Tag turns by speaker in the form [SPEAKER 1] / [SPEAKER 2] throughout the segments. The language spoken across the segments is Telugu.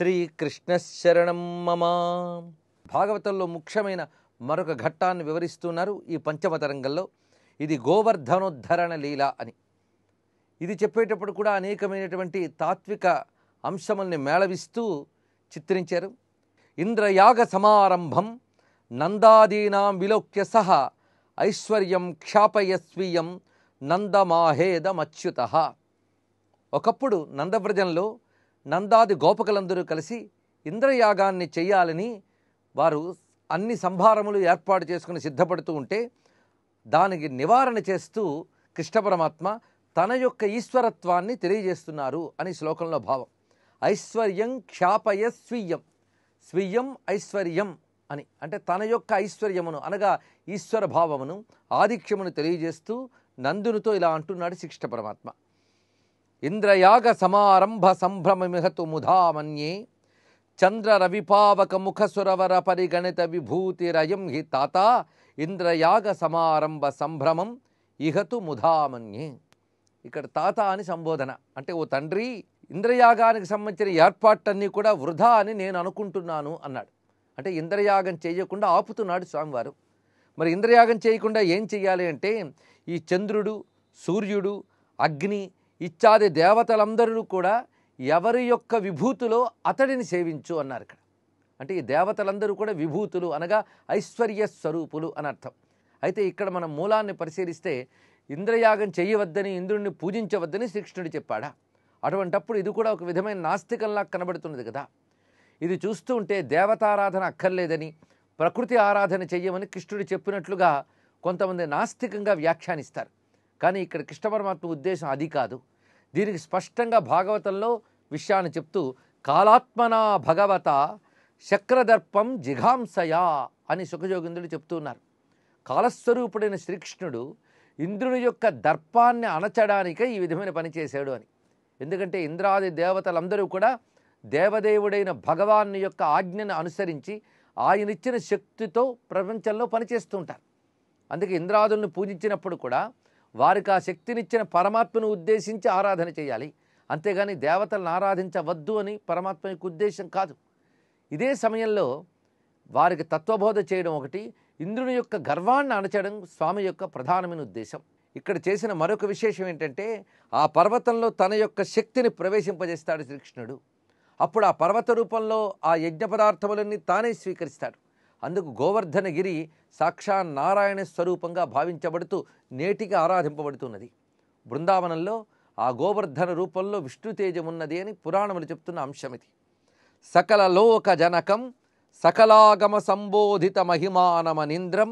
[SPEAKER 1] శ్రీకృష్ణశరణం మమ భాగవతంలో ముఖ్యమైన మరొక ఘట్టాన్ని వివరిస్తున్నారు ఈ పంచమతరంగంలో ఇది గోవర్ధనోద్ధరణ లీల అని ఇది చెప్పేటప్పుడు కూడా అనేకమైనటువంటి తాత్విక అంశముల్ని మేళవిస్తూ చిత్రించారు ఇంద్రయాగ సమారంభం నందాదీనాం విలోక్య సహ ఐశ్వర్యం క్షాపయస్వీయం నందమాహేదమచ్యుత ఒకప్పుడు నందవ్రజంలో నందాది గోపకులందరూ కలిసి ఇంద్రయాగాన్ని చేయాలని వారు అన్ని సంభారములు ఏర్పాటు చేసుకుని సిద్ధపడుతూ ఉంటే దానికి నివారణ చేస్తూ కృష్ణ పరమాత్మ తన యొక్క ఈశ్వరత్వాన్ని తెలియజేస్తున్నారు అని శ్లోకంలో భావం ఐశ్వర్యం క్షాపయ స్వీయం స్వీయం ఐశ్వర్యం అని అంటే తన యొక్క ఐశ్వర్యమును అనగా ఈశ్వర భావమును ఆధిక్యమును తెలియజేస్తూ నందునితో ఇలా అంటున్నాడు శిక్ష పరమాత్మ ఇంద్రయాగ సమారంభ మిహతు ముధామన్యే చంద్ర రవిపావక సురవర పరిగణిత రయం హి తాత ఇంద్రయాగ సమారంభ సంభ్రమం ఇహతు ముధామన్యే ఇక్కడ తాత అని సంబోధన అంటే ఓ తండ్రి ఇంద్రయాగానికి సంబంధించిన ఏర్పాట్లన్నీ కూడా వృధా అని నేను అనుకుంటున్నాను అన్నాడు అంటే ఇంద్రయాగం చేయకుండా ఆపుతున్నాడు స్వామివారు మరి ఇంద్రయాగం చేయకుండా ఏం చేయాలి అంటే ఈ చంద్రుడు సూర్యుడు అగ్ని ఇచ్చాది దేవతలందరూ కూడా ఎవరి యొక్క విభూతిలో అతడిని సేవించు అన్నారు ఇక్కడ అంటే ఈ దేవతలందరూ కూడా విభూతులు అనగా ఐశ్వర్య స్వరూపులు అని అర్థం అయితే ఇక్కడ మనం మూలాన్ని పరిశీలిస్తే ఇంద్రయాగం చేయవద్దని ఇంద్రుడిని పూజించవద్దని శ్రీకృష్ణుడు చెప్పాడా అటువంటప్పుడు ఇది కూడా ఒక విధమైన నాస్తికంలా కనబడుతున్నది కదా ఇది చూస్తూ ఉంటే దేవతారాధన అక్కర్లేదని ప్రకృతి ఆరాధన చెయ్యమని కృష్ణుడు చెప్పినట్లుగా కొంతమంది నాస్తికంగా వ్యాఖ్యానిస్తారు కానీ ఇక్కడ కృష్ణ పరమాత్మ ఉద్దేశం అది కాదు దీనికి స్పష్టంగా భాగవతంలో విషయాన్ని చెప్తూ కాలాత్మనా భగవత శక్రదర్పం జిఘాంసయా అని సుఖజోగిందుడు చెప్తున్నారు కాలస్వరూపుడైన శ్రీకృష్ణుడు ఇంద్రుని యొక్క దర్పాన్ని అణచడానికే ఈ విధమైన పని చేశాడు అని ఎందుకంటే ఇంద్రాది దేవతలందరూ కూడా దేవదేవుడైన భగవాన్ యొక్క ఆజ్ఞను అనుసరించి ఆయనిచ్చిన శక్తితో ప్రపంచంలో పనిచేస్తుంటారు అందుకే ఇంద్రాదులను పూజించినప్పుడు కూడా వారికి ఆ శక్తినిచ్చిన పరమాత్మను ఉద్దేశించి ఆరాధన చేయాలి అంతేగాని దేవతలను ఆరాధించవద్దు అని పరమాత్మ యొక్క ఉద్దేశం కాదు ఇదే సమయంలో వారికి తత్వబోధ చేయడం ఒకటి ఇంద్రుని యొక్క గర్వాన్ని అణచడం స్వామి యొక్క ప్రధానమైన ఉద్దేశం ఇక్కడ చేసిన మరొక విశేషం ఏంటంటే ఆ పర్వతంలో తన యొక్క శక్తిని ప్రవేశింపజేస్తాడు శ్రీకృష్ణుడు అప్పుడు ఆ పర్వత రూపంలో ఆ యజ్ఞ పదార్థములన్నీ తానే స్వీకరిస్తాడు అందుకు గోవర్ధనగిరి సాక్షా నారాయణ స్వరూపంగా భావించబడుతూ నేటికి ఆరాధింపబడుతున్నది బృందావనంలో ఆ గోవర్ధన రూపంలో విష్ణుతేజమున్నది అని పురాణములు చెప్తున్న అంశం ఇది సకల లోక జనకం సకలాగమ సంబోధిత మహిమానమనింద్రం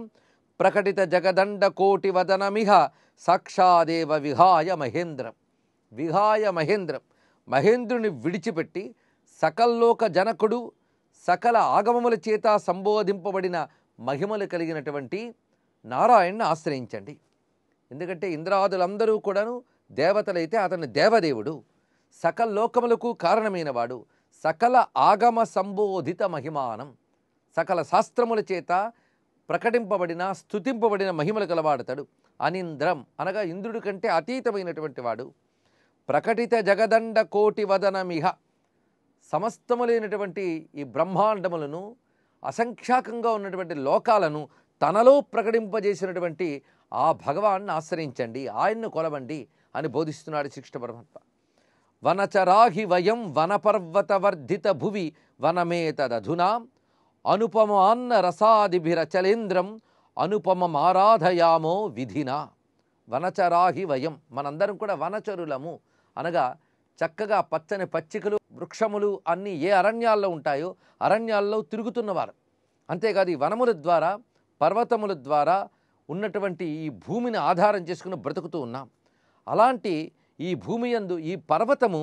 [SPEAKER 1] ప్రకటిత జగదండ కోటి వదనమిహ సాక్షాదేవ విహాయ మహేంద్రం విహాయ మహేంద్రం మహేంద్రుని విడిచిపెట్టి సకల్లోక జనకుడు సకల ఆగమముల చేత సంబోధింపబడిన మహిమలు కలిగినటువంటి నారాయణ్ను ఆశ్రయించండి ఎందుకంటే ఇంద్రాదులందరూ కూడాను దేవతలైతే అతను దేవదేవుడు సకల లోకములకు కారణమైనవాడు సకల ఆగమ సంబోధిత మహిమానం సకల శాస్త్రముల చేత ప్రకటింపబడిన స్థుతింపబడిన మహిమలు కలవాడతాడు అనింద్రం అనగా ఇంద్రుడి కంటే అతీతమైనటువంటి వాడు ప్రకటిత జగదండ కోటి వదనమిహ సమస్తములైనటువంటి ఈ బ్రహ్మాండములను అసంఖ్యాకంగా ఉన్నటువంటి లోకాలను తనలో ప్రకటింపజేసినటువంటి ఆ భగవాన్ని ఆశ్రయించండి ఆయన్ను కొలవండి అని బోధిస్తున్నాడు శిక్ష పరమాత్మ వనచరాహి వయం వనపర్వతవర్ధిత భువి వనమేతదధునా అనుపమాన్న రసాదిభిరచలేంద్రం అనుపమమారాధయామో విధినా వనచరాహి వయం మనందరం కూడా వనచరులము అనగా చక్కగా పచ్చని పచ్చికలు వృక్షములు అన్నీ ఏ అరణ్యాల్లో ఉంటాయో అరణ్యాల్లో తిరుగుతున్నవారు అంతేకాదు ఈ వనముల ద్వారా పర్వతముల ద్వారా ఉన్నటువంటి ఈ భూమిని ఆధారం చేసుకుని బ్రతుకుతూ ఉన్నాం అలాంటి ఈ భూమి యందు ఈ పర్వతము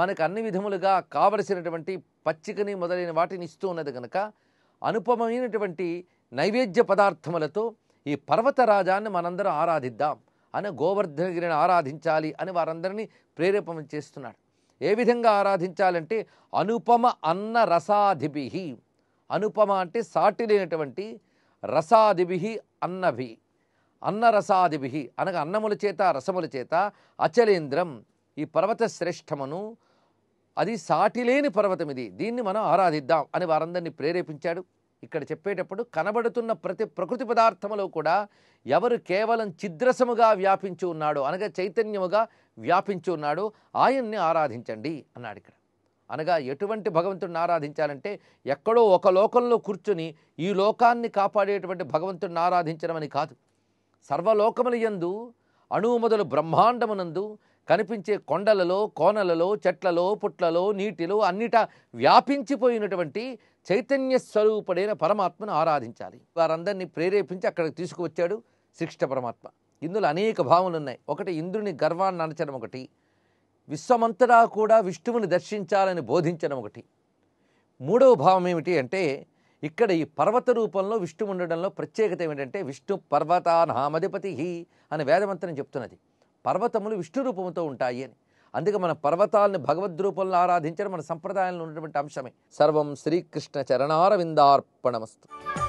[SPEAKER 1] మనకు అన్ని విధములుగా కావలసినటువంటి పచ్చికని మొదలైన వాటిని ఇస్తూ ఉన్నది కనుక అనుపమైనటువంటి నైవేద్య పదార్థములతో ఈ పర్వతరాజాన్ని మనందరం ఆరాధిద్దాం అని గోవర్ధనగిరిని ఆరాధించాలి అని వారందరినీ ప్రేరేపణ చేస్తున్నాడు ఏ విధంగా ఆరాధించాలంటే అనుపమ అన్న రసాధిభి అనుపమ అంటే సాటి లేనటువంటి రసాదిభి అన్నభి అన్నరసాదిభి అనగా అన్నముల చేత రసముల చేత అచలేంద్రం ఈ పర్వత శ్రేష్టమును అది సాటిలేని పర్వతం ఇది దీన్ని మనం ఆరాధిద్దాం అని వారందరినీ ప్రేరేపించాడు ఇక్కడ చెప్పేటప్పుడు కనబడుతున్న ప్రతి ప్రకృతి పదార్థములో కూడా ఎవరు కేవలం చిద్రసముగా వ్యాపించి ఉన్నాడు అనగా చైతన్యముగా వ్యాపించి ఉన్నాడు ఆయన్ని ఆరాధించండి అన్నాడు ఇక్కడ అనగా ఎటువంటి భగవంతుడిని ఆరాధించాలంటే ఎక్కడో ఒక లోకంలో కూర్చుని ఈ లోకాన్ని కాపాడేటువంటి భగవంతుడిని ఆరాధించడం అని కాదు సర్వలోకముల యందు అణువు మొదలు బ్రహ్మాండమునందు కనిపించే కొండలలో కోనలలో చెట్లలో పుట్లలో నీటిలో అన్నిట వ్యాపించిపోయినటువంటి చైతన్య స్వరూపుడైన పరమాత్మను ఆరాధించాలి వారందరినీ ప్రేరేపించి అక్కడికి తీసుకువచ్చాడు శ్రీకృష్ణ పరమాత్మ ఇందులో అనేక భావనలు ఉన్నాయి ఒకటి ఇంద్రుని గర్వాన్ని అనచడం ఒకటి విశ్వమంతటా కూడా విష్ణువుని దర్శించాలని బోధించడం ఒకటి మూడవ భావం ఏమిటి అంటే ఇక్కడ ఈ పర్వత రూపంలో విష్ణు ఉండడంలో ప్రత్యేకత ఏమిటంటే విష్ణు పర్వత నామధిపతి అని వేదమంత్రం చెప్తున్నది పర్వతములు విష్ణు రూపంతో ఉంటాయి అని అందుకే మన పర్వతాలను భగవద్ రూపంలో ఆరాధించడం మన సంప్రదాయంలో ఉన్నటువంటి అంశమే సర్వం శ్రీకృష్ణ చరణారవిందార్పణమస్తు